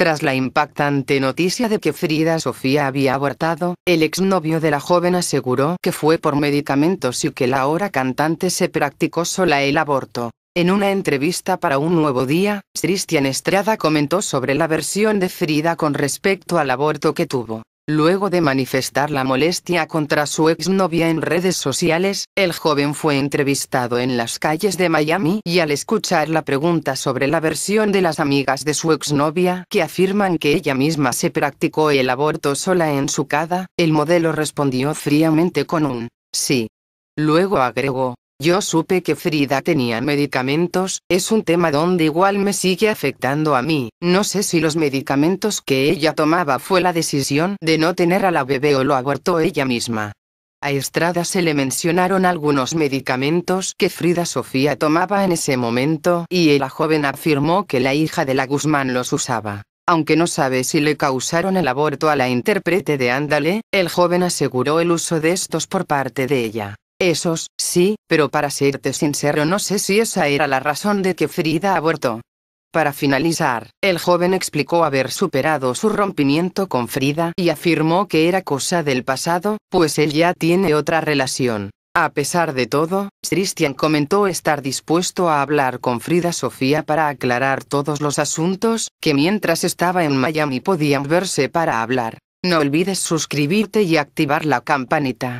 Tras la impactante noticia de que Frida Sofía había abortado, el exnovio de la joven aseguró que fue por medicamentos y que la ahora cantante se practicó sola el aborto. En una entrevista para Un Nuevo Día, Cristian Estrada comentó sobre la versión de Frida con respecto al aborto que tuvo. Luego de manifestar la molestia contra su exnovia en redes sociales, el joven fue entrevistado en las calles de Miami y al escuchar la pregunta sobre la versión de las amigas de su exnovia que afirman que ella misma se practicó el aborto sola en su casa, el modelo respondió fríamente con un sí. Luego agregó, yo supe que Frida tenía medicamentos, es un tema donde igual me sigue afectando a mí, no sé si los medicamentos que ella tomaba fue la decisión de no tener a la bebé o lo abortó ella misma. A Estrada se le mencionaron algunos medicamentos que Frida Sofía tomaba en ese momento y la joven afirmó que la hija de la Guzmán los usaba. Aunque no sabe si le causaron el aborto a la intérprete de Ándale, el joven aseguró el uso de estos por parte de ella. Esos, sí, pero para serte sincero no sé si esa era la razón de que Frida abortó. Para finalizar, el joven explicó haber superado su rompimiento con Frida y afirmó que era cosa del pasado, pues él ya tiene otra relación. A pesar de todo, Christian comentó estar dispuesto a hablar con Frida Sofía para aclarar todos los asuntos, que mientras estaba en Miami podían verse para hablar. No olvides suscribirte y activar la campanita.